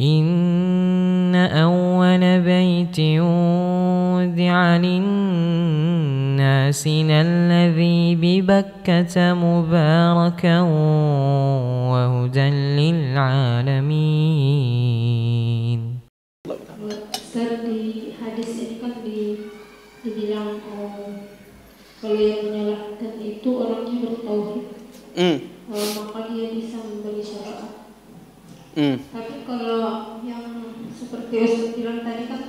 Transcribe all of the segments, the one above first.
إن أول بيت وضع للناس الذي ببكة مباركا وهدى للعالمين kalau yang menyalahkan itu orangnya bertauhid, mm. maka dia bisa memberi syafaat Hmm. Tapi kalau yang seperti Ustaz bilang tadi kan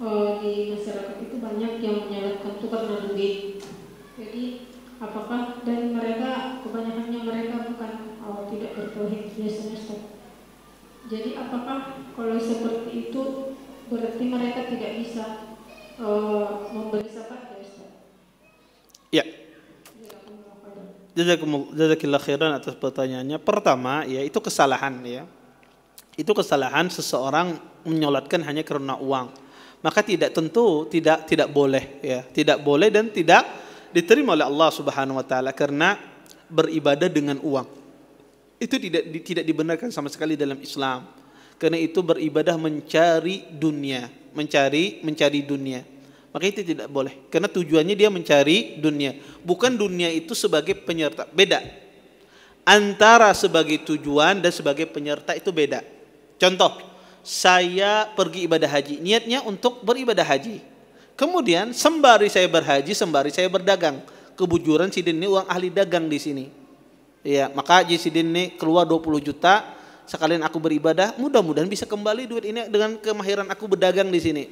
oh, di masyarakat itu banyak yang menyalahkan itu karena duit. Jadi apakah dari mereka kebanyakannya mereka bukan oh, tidak bertauhid biasanya stop. Jadi apakah kalau seperti itu berarti mereka tidak bisa uh, memberi zakat ya Ustaz? Ya. Jazakumullah khairan atas pertanyaannya. Pertama, ya itu kesalahan ya itu kesalahan seseorang menyolatkan hanya karena uang. Maka tidak tentu tidak tidak boleh ya, tidak boleh dan tidak diterima oleh Allah Subhanahu wa taala karena beribadah dengan uang. Itu tidak tidak dibenarkan sama sekali dalam Islam. Karena itu beribadah mencari dunia, mencari mencari dunia. Maka itu tidak boleh karena tujuannya dia mencari dunia, bukan dunia itu sebagai penyerta. Beda. Antara sebagai tujuan dan sebagai penyerta itu beda. Contoh, saya pergi ibadah haji, niatnya untuk beribadah haji. Kemudian sembari saya berhaji, sembari saya berdagang. Kebujuran sidin ini uang ahli dagang di sini. Ya, maka haji sidin ini keluar 20 juta, sekalian aku beribadah, mudah-mudahan bisa kembali duit ini dengan kemahiran aku berdagang di sini.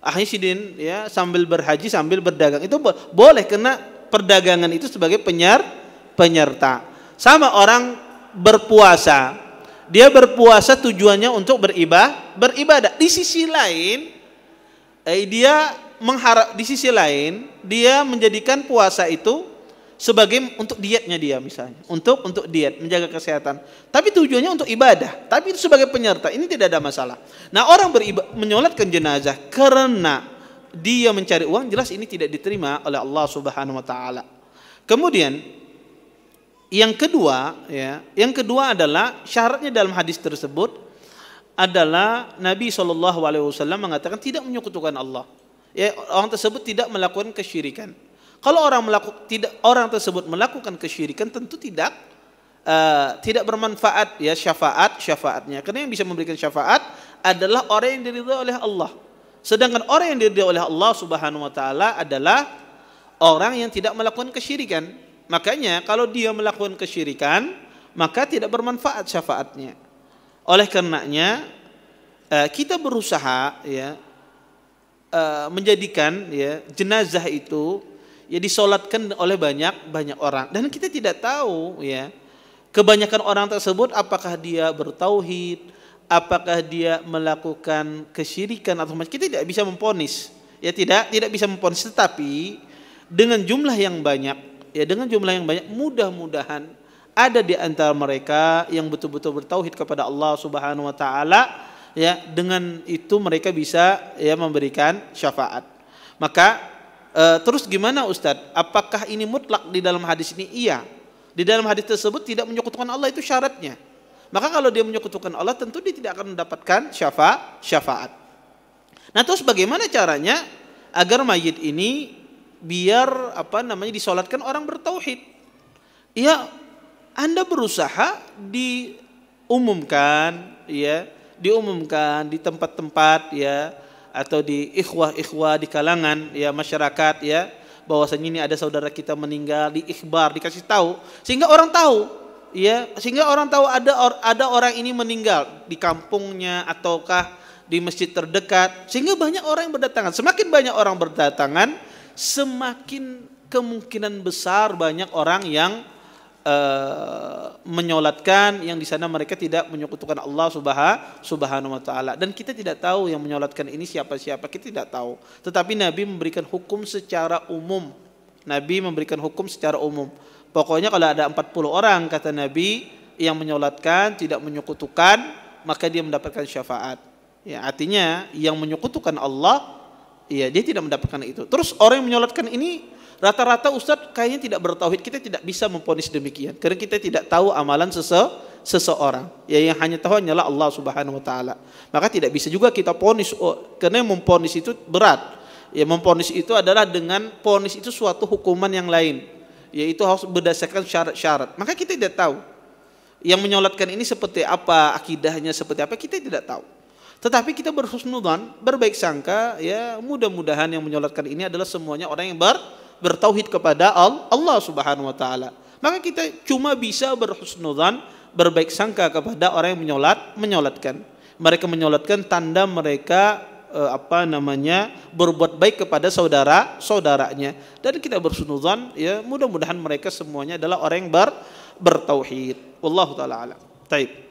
Akhirnya sidin ya sambil berhaji sambil berdagang itu boleh kena perdagangan itu sebagai penyar penyerta. Sama orang berpuasa, dia berpuasa tujuannya untuk beribadah, beribadah. Di sisi lain, eh, dia mengharap di sisi lain dia menjadikan puasa itu sebagai untuk dietnya dia misalnya, untuk untuk diet, menjaga kesehatan. Tapi tujuannya untuk ibadah, tapi itu sebagai penyerta. Ini tidak ada masalah. Nah, orang beribadah menyolatkan jenazah karena dia mencari uang jelas ini tidak diterima oleh Allah Subhanahu wa taala. Kemudian yang kedua, ya, yang kedua adalah syaratnya dalam hadis tersebut adalah Nabi SAW mengatakan tidak menyekutukan Allah. Ya, orang tersebut tidak melakukan kesyirikan. Kalau orang melakukan tidak orang tersebut melakukan kesyirikan tentu tidak uh, tidak bermanfaat ya syafaat syafaatnya. Karena yang bisa memberikan syafaat adalah orang yang diridhai oleh Allah. Sedangkan orang yang diridhai oleh Allah Subhanahu wa taala adalah orang yang tidak melakukan kesyirikan. Makanya kalau dia melakukan kesyirikan, maka tidak bermanfaat syafaatnya. Oleh karenanya eh, kita berusaha ya eh, menjadikan ya jenazah itu ya disolatkan oleh banyak banyak orang dan kita tidak tahu ya kebanyakan orang tersebut apakah dia bertauhid apakah dia melakukan kesyirikan atau macam kita tidak bisa memponis ya tidak tidak bisa memponis tetapi dengan jumlah yang banyak ya dengan jumlah yang banyak mudah-mudahan ada di antara mereka yang betul-betul bertauhid kepada Allah Subhanahu wa taala ya dengan itu mereka bisa ya memberikan syafaat. Maka e, terus gimana Ustadz? Apakah ini mutlak di dalam hadis ini? Iya. Di dalam hadis tersebut tidak menyekutukan Allah itu syaratnya. Maka kalau dia menyekutukan Allah tentu dia tidak akan mendapatkan syafa syafaat. Nah terus bagaimana caranya agar mayit ini biar apa namanya disolatkan orang bertauhid. Ya, Anda berusaha diumumkan ya, diumumkan di tempat-tempat ya atau di ikhwah-ikhwah di kalangan ya masyarakat ya bahwasanya ini ada saudara kita meninggal di ikhbar dikasih tahu sehingga orang tahu ya sehingga orang tahu ada ada orang ini meninggal di kampungnya ataukah di masjid terdekat sehingga banyak orang yang berdatangan semakin banyak orang berdatangan semakin kemungkinan besar banyak orang yang uh, menyolatkan yang di sana mereka tidak menyekutukan Allah subhanahu wa taala dan kita tidak tahu yang menyolatkan ini siapa-siapa kita tidak tahu tetapi Nabi memberikan hukum secara umum Nabi memberikan hukum secara umum pokoknya kalau ada 40 orang kata Nabi yang menyolatkan tidak menyekutukan maka dia mendapatkan syafaat ya artinya yang menyekutukan Allah Iya, dia tidak mendapatkan itu. Terus orang yang menyolatkan ini rata-rata ustaz kayaknya tidak bertauhid. Kita tidak bisa memponis demikian karena kita tidak tahu amalan sese seseorang. Ya yang hanya tahu hanyalah Allah Subhanahu wa taala. Maka tidak bisa juga kita ponis oh, karena memponis itu berat. Ya memponis itu adalah dengan ponis itu suatu hukuman yang lain yaitu harus berdasarkan syarat-syarat. Maka kita tidak tahu yang menyolatkan ini seperti apa, akidahnya seperti apa, kita tidak tahu. Tetapi kita berhusnudan, berbaik sangka, ya mudah-mudahan yang menyolatkan ini adalah semuanya orang yang ber, bertauhid kepada Allah Subhanahu wa taala. Maka kita cuma bisa berhusnudan, berbaik sangka kepada orang yang menyolat, menyolatkan. Mereka menyolatkan tanda mereka eh, apa namanya berbuat baik kepada saudara saudaranya dan kita bersunuzan ya mudah-mudahan mereka semuanya adalah orang yang ber, bertauhid wallahu taala alam taib